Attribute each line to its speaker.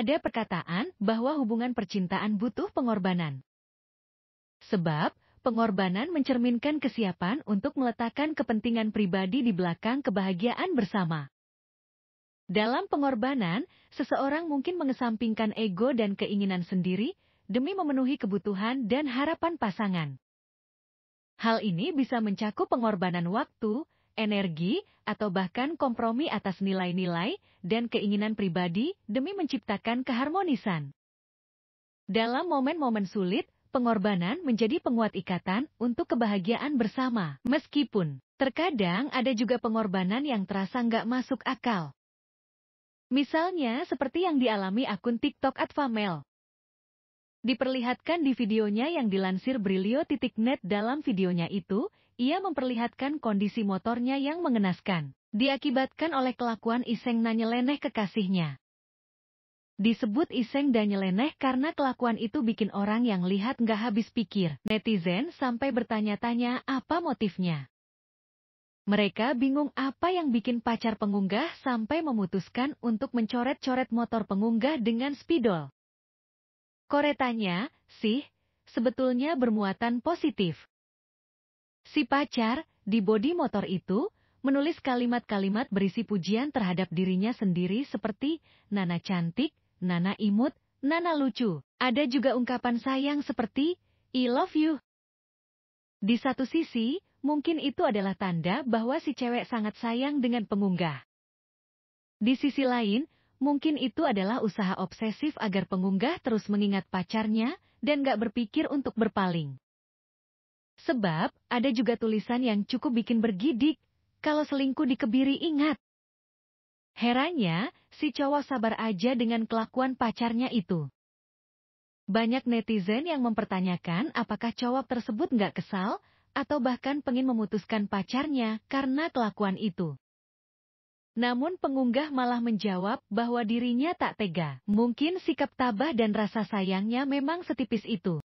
Speaker 1: Ada perkataan bahwa hubungan percintaan butuh pengorbanan. Sebab, pengorbanan mencerminkan kesiapan untuk meletakkan kepentingan pribadi di belakang kebahagiaan bersama. Dalam pengorbanan, seseorang mungkin mengesampingkan ego dan keinginan sendiri demi memenuhi kebutuhan dan harapan pasangan. Hal ini bisa mencakup pengorbanan waktu, energi, atau bahkan kompromi atas nilai-nilai dan keinginan pribadi demi menciptakan keharmonisan. Dalam momen-momen sulit, pengorbanan menjadi penguat ikatan untuk kebahagiaan bersama. Meskipun, terkadang ada juga pengorbanan yang terasa nggak masuk akal. Misalnya seperti yang dialami akun TikTok Advamel, Diperlihatkan di videonya yang dilansir Brilio.net dalam videonya itu, ia memperlihatkan kondisi motornya yang mengenaskan. Diakibatkan oleh kelakuan Iseng dan kekasihnya. Disebut Iseng dan nyeleneh karena kelakuan itu bikin orang yang lihat nggak habis pikir. Netizen sampai bertanya-tanya apa motifnya. Mereka bingung apa yang bikin pacar pengunggah sampai memutuskan untuk mencoret-coret motor pengunggah dengan spidol. Koretanya, sih, sebetulnya bermuatan positif. Si pacar, di bodi motor itu, menulis kalimat-kalimat berisi pujian terhadap dirinya sendiri seperti Nana cantik, Nana imut, Nana lucu. Ada juga ungkapan sayang seperti I love you. Di satu sisi, mungkin itu adalah tanda bahwa si cewek sangat sayang dengan pengunggah. Di sisi lain, mungkin itu adalah usaha obsesif agar pengunggah terus mengingat pacarnya dan gak berpikir untuk berpaling. Sebab, ada juga tulisan yang cukup bikin bergidik, kalau selingkuh dikebiri ingat. Herannya, si cowok sabar aja dengan kelakuan pacarnya itu. Banyak netizen yang mempertanyakan apakah cowok tersebut nggak kesal, atau bahkan pengen memutuskan pacarnya karena kelakuan itu. Namun pengunggah malah menjawab bahwa dirinya tak tega. Mungkin sikap tabah dan rasa sayangnya memang setipis itu.